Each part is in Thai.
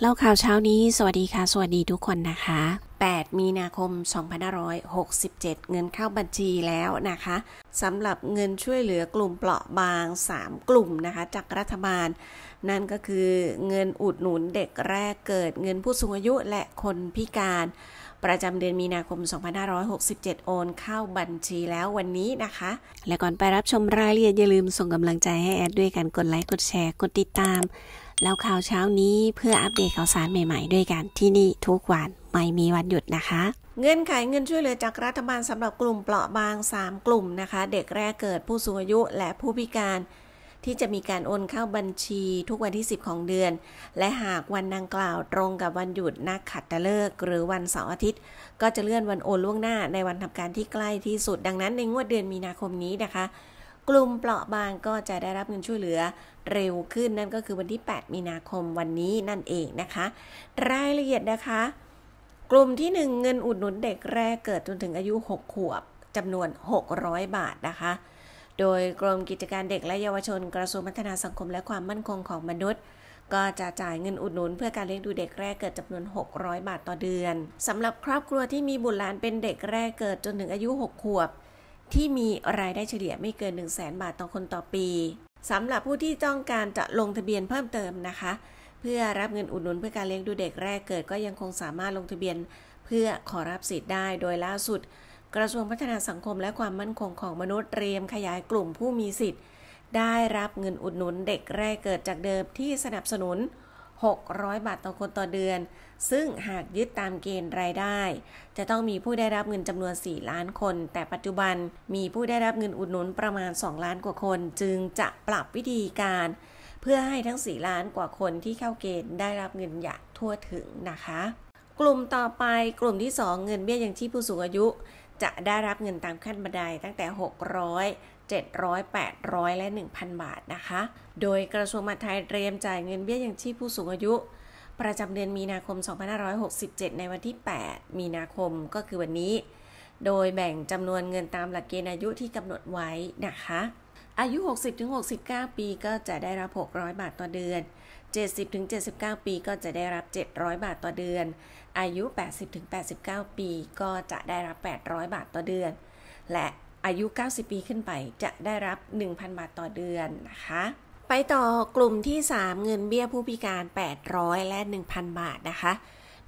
เล่าข่าวเช้านี้สวัสดีค่ะ สวัสดีทุกคนนะคะ 8 มีนาคม 2567 เงินเข้าบัญชีแล้วนะคะสำหรับเงินช่วยเหลือกลุ่มเปราะบาง 3 กลุ่มนะคะจากรัฐบาล นั่นก็คือเงินอุดหนุนเด็กแรกเกิดเงินผู้สูงอายุและคนพิการ ประจำเดือนมีนาคม 2567 โอนเข้าบัญชีแล้ววันนี้นะคะ และก่อนไปรับชมรายละเอียดอย่าลืมส่งกำลังใจให้แอดด้วยกันกดไลค์ กดแชร์กดติดตามแล้วข่าวเช้านี้เพื่ออัปเดตข่าวสารใหม่ ๆ ด้วยกันที่นี่ทุกวันไม่มีวันหยุดนะคะเงื่อนไขเงินช่วยเหลือจากรัฐบาลสำหรับกลุ่มเปราะบาง3กลุ่มนะคะ เด็กแรกเกิดผู้สูงอายุและผู้พิการ ที่จะมีการโอนเข้าบัญชี ทุกวันที่ 10 ของเดือน และหากวันดังกล่าวตรงกับวันหยุดนักขัดตะเลิกหรือวันเสาร์อาทิตย์ ก็จะเลื่อนวันโอนล่วงหน้าในวันทำการที่ใกล้ที่สุด ดังนั้น ในงวดเดือนมีนาคมนี้นะคะกลุ่มเปราะบางก็จะได้รับเงินช่วยเหลือเร็วขึ้นนั่นก็คือวันที่ 8 มีนาคมวันนี้นั่นเองนะคะ รายละเอียดนะคะ กลุ่มที่ 1 เงินอุดหนุนเด็กแรกเกิดจนถึงอายุ 6 ขวบจำนวน 600 บาทนะคะ โดยกรมกิจการเด็กและเยาวชน กระทรวงพัฒนาสังคมและความมั่นคงของมนุษย์ก็จะจ่ายเงินอุดหนุนเพื่อการเลี้ยงดูเด็กแรกเกิดจำนวน 600 บาทต่อเดือนสำหรับครอบครัวที่มีบุตรหลานเป็นเด็กแรกเกิดจนถึงอายุ 6 ขวบที่มีรายได้เฉลี่ยไม่เกิน 1 0 0 0 0แบาทต่อคนต่อปี สำหรับผู้ที่ต้องการจะลงทะเบียนเพิ่มเติมนะคะ เพื่อรับเงินอุดหนุนเพื่อการเลี้ยงดูเด็กแรกเกิดก็ยังคงสามารถลงทะเบียน เพื่อขอรับสิทธิ์ได้โดยล่าสุด กระทรวงพัฒนาสังคมและความมั่นคงของมนุษย์เตรียมขยายกลุ่มผู้มีสิทธิ์ ได้รับเงินอุดหนุนเด็กแรกเกิดจากเดิมที่สนับสนุน600 บาทต่อคนต่อเดือน ซึ่งหากยึดตามเกณฑ์รายได้ จะต้องมีผู้ได้รับเงินจำนวน 4 ล้านคน แต่ปัจจุบันมีผู้ได้รับเงินอุดหนุนประมาณ 2 ล้านกว่าคน จึงจะปรับวิธีการ เพื่อให้ทั้ง 4 ล้านกว่าคนที่เข้าเกณฑ์ได้รับเงินอย่างทั่วถึงนะคะกลุ่มต่อไปกลุ่มที่ 2 เงินเบี้ยยังชีพผู้สูงอายุ จะได้รับเงินตามขั้นบันไดตั้งแต่ 600 700 800 และ 1,000 บาทนะคะ โดยกระทรวงมหาดไทยเตรียมจ่ายเงินเบี้ยยังชีพผู้สูงอายุ ประจำเดือนมีนาคม 2567 ในวันที่ 8 มีนาคมก็คือวันนี้ โดยแบ่งจำนวนเงินตามหลักเกณฑ์อายุที่กำหนดไว้นะคะอายุ 60-69 ปี ก็จะได้รับ 600 บาท ต่อเดือน 70-79 ปี ก็จะได้รับ 700 บาท ต่อเดือน อายุ 80-89 ปี ก็จะได้รับ 800 บาท ต่อเดือน และอายุ 90 ปีขึ้นไปจะได้รับ 1,000 บาท ต่อเดือน นะคะ ไปต่อกลุ่มที่ 3 เงินเบี้ยผู้พิการ 800 และ 1,000 บาท นะคะ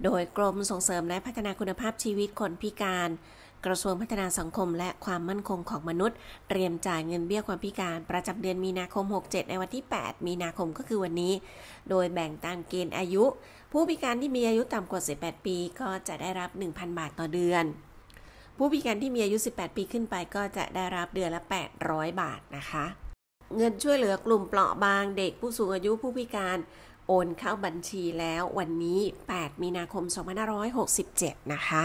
โดยกรมส่งเสริม และพัฒนาคุณภาพชีวิตคนพิการกระทรวงพัฒนาสังคมและความมั่นคงของมนุษย์ เตรียมจ่ายเงินเบี้ยความพิการ ประจำเดือนมีนาคม 67 ในวันที่ 8 มีนาคมก็คือวันนี้ โดยแบ่งตามเกณฑ์อายุ ผู้พิการที่มีอายุต่ำกว่า 18 ปีก็จะได้รับ 1,000 บาทต่อเดือน ผู้พิการที่มีอายุ 18 ปีขึ้นไปก็จะได้รับเดือนละ 800 บาทนะคะ เงินช่วยเหลือกลุ่มเปราะบาง เด็กผู้สูงอายุผู้พิการโอนเข้าบัญชีแล้ววันนี้ 8 มีนาคม 2567 นะคะ